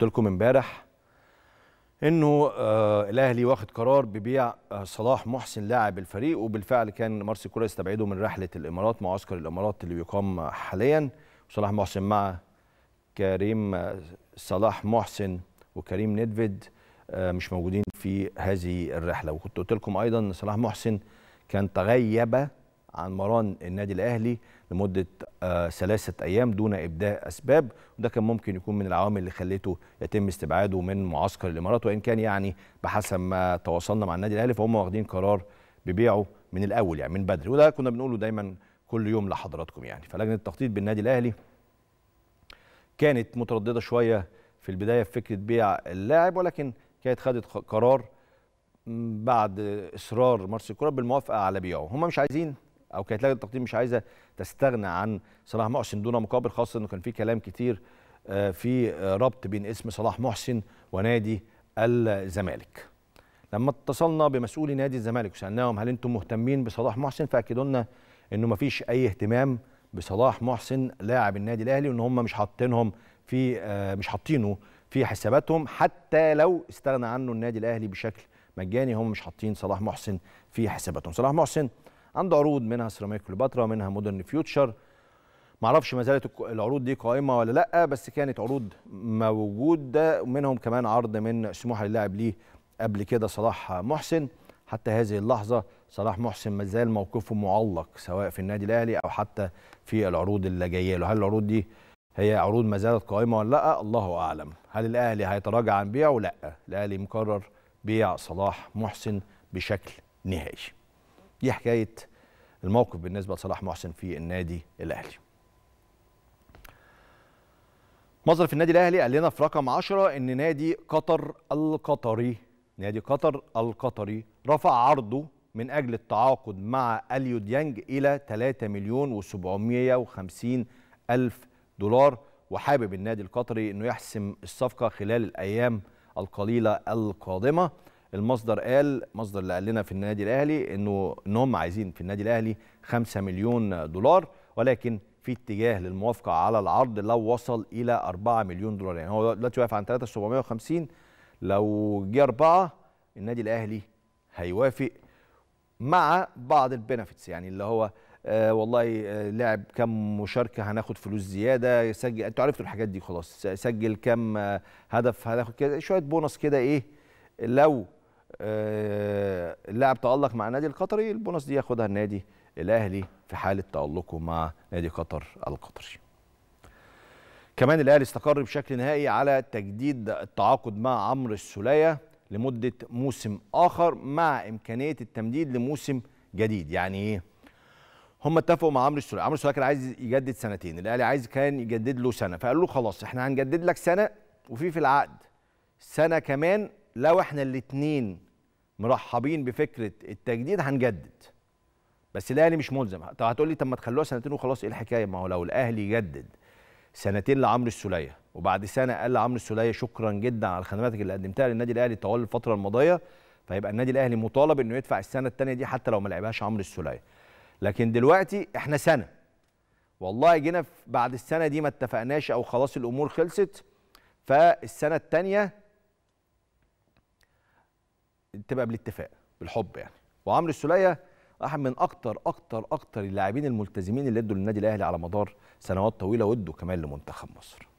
قلت لكم امبارح انه آه الاهلي واخد قرار ببيع آه صلاح محسن لاعب الفريق وبالفعل كان مارسي كولر استبعده من رحله الامارات معسكر الامارات اللي بيقام حاليا وصلاح محسن مع كريم آه، صلاح محسن وكريم ندفيد آه مش موجودين في هذه الرحله وكنت قلت لكم ايضا ان صلاح محسن كان تغيب عن مران النادي الاهلي لمده آه، ثلاثه ايام دون ابداء اسباب وده كان ممكن يكون من العوامل اللي خليته يتم استبعاده من معسكر الامارات وان كان يعني بحسب ما تواصلنا مع النادي الاهلي فهم واخدين قرار ببيعه من الاول يعني من بدري وده كنا بنقوله دايما كل يوم لحضراتكم يعني فلجنه التخطيط بالنادي الاهلي كانت متردده شويه في البدايه في فكره بيع اللاعب ولكن كانت خدت قرار بعد اصرار مارسيل كولر بالموافقه على بيعه هم مش عايزين او كانت لجنه التقديم مش عايزه تستغنى عن صلاح محسن دون مقابل خاصه انه كان في كلام كتير آه، في ربط بين اسم صلاح محسن ونادي الزمالك لما اتصلنا بمسؤولي نادي الزمالك وسالناهم هل انتم مهتمين بصلاح محسن فاكدوا لنا انه ما فيش اي اهتمام بصلاح محسن لاعب النادي الاهلي وان هم مش حاطينهم في آه، مش حاطينه في حساباتهم حتى لو استغنى عنه النادي الاهلي بشكل مجاني هم مش حاطين صلاح محسن في حساباتهم صلاح محسن عنده عروض منها سيراميك كليوباترا منها مودرن فيوتشر معرفش ما زالت العروض دي قائمه ولا لا بس كانت عروض موجوده منهم كمان عرض من سموحه اللاعب ليه قبل كده صلاح محسن حتى هذه اللحظه صلاح محسن ما زال موقفه معلق سواء في النادي الاهلي او حتى في العروض اللي جايه له هل العروض دي هي عروض ما زالت قائمه ولا لا الله اعلم هل الاهلي هيتراجع عن بيعه لا الاهلي مقرر بيع صلاح محسن بشكل نهائي دي حكايه الموقف بالنسبه لصلاح محسن في النادي الاهلي مصدر في النادي الاهلي قال لنا في رقم 10 ان نادي قطر القطري نادي قطر القطري رفع عرضه من اجل التعاقد مع اليو ديانج الى 3 مليون و750 الف دولار وحابب النادي القطري انه يحسم الصفقه خلال الايام القليله القادمه المصدر قال مصدر اللي قال لنا في النادي الاهلي انه ان هم عايزين في النادي الاهلي 5 مليون دولار ولكن في اتجاه للموافقه على العرض لو وصل الى 4 مليون دولار يعني هو دلوقتي واقف عن 3750 لو جه 4 النادي الاهلي هيوافق مع بعض البنفيتس يعني اللي هو آه والله آه، لعب كم مشاركه هناخد فلوس زياده سجل انتوا عرفتوا الحاجات دي خلاص سجل كم آه، هدف هناخد كده شويه بونص كده ايه لو آه، اللاعب تالق مع النادي القطري البونص دي ياخدها النادي الاهلي في حاله تالقه مع نادي قطر القطري كمان الاهلي استقر بشكل نهائي على تجديد التعاقد مع عمرو السوليه لمده موسم اخر مع امكانيه التمديد لموسم جديد يعني ايه هم اتفقوا مع عمرو السوليه عمرو السوليه كان عايز يجدد سنتين الاهلي عايز كان يجدد له سنه فقالوا له خلاص احنا هنجدد لك سنه وفي في العقد سنه كمان لو احنا الاثنين مرحبين بفكره التجديد هنجدد بس الاهلي مش ملزم طب هتقول لي طب ما تخلوها سنتين وخلاص ايه الحكايه ما هو لو الاهلي يجدد سنتين لعمرو السوليه وبعد سنه قال لعمرو السوليه شكرا جدا على خدماتك اللي قدمتها للنادي الاهلي طوال الفتره الماضيه فيبقى النادي الاهلي مطالب انه يدفع السنه الثانيه دي حتى لو ما لعبهاش عمرو السوليه لكن دلوقتي احنا سنه والله جينا بعد السنه دي ما اتفقناش او خلاص الامور خلصت فالسنه الثانيه تبقى بالاتفاق بالحب يعني وعمرو السليه واحد من اكتر اكتر اكتر اللاعبين الملتزمين اللي ادوا للنادي الاهلي على مدار سنوات طويله وادوا كمان لمنتخب مصر